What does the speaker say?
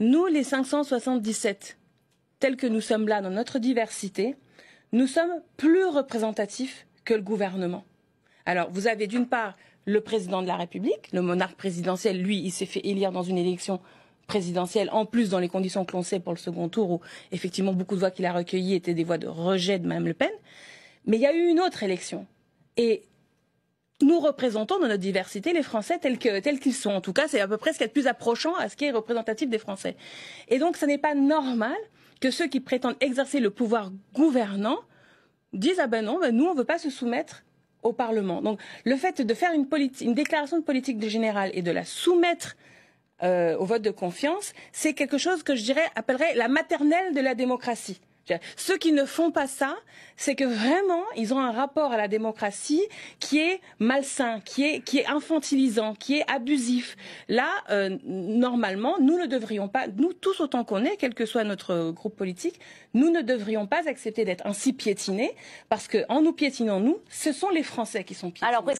Nous, les 577, tels que nous sommes là dans notre diversité, nous sommes plus représentatifs que le gouvernement. Alors, vous avez d'une part le président de la République, le monarque présidentiel, lui, il s'est fait élire dans une élection présidentielle, en plus dans les conditions que l'on sait pour le second tour, où effectivement beaucoup de voix qu'il a recueillies étaient des voix de rejet de Mme Le Pen. Mais il y a eu une autre élection. Et nous représentons dans notre diversité les Français tels qu'ils tels qu'ils sont. En tout cas, c'est à peu près ce qui est le plus approchant à ce qui est représentatif des Français. Et donc, ce n'est pas normal que ceux qui prétendent exercer le pouvoir gouvernant disent ah ben non, ben nous on ne veut pas se soumettre au Parlement. Donc, le fait de faire une, une déclaration de politique générale et de la soumettre euh, au vote de confiance, c'est quelque chose que je dirais appellerait la maternelle de la démocratie. Ceux qui ne font pas ça, c'est que vraiment, ils ont un rapport à la démocratie qui est malsain, qui est, qui est infantilisant, qui est abusif. Là, euh, normalement, nous ne devrions pas, nous tous autant qu'on est, quel que soit notre groupe politique, nous ne devrions pas accepter d'être ainsi piétinés, parce qu'en nous piétinant, nous, ce sont les Français qui sont piétinés.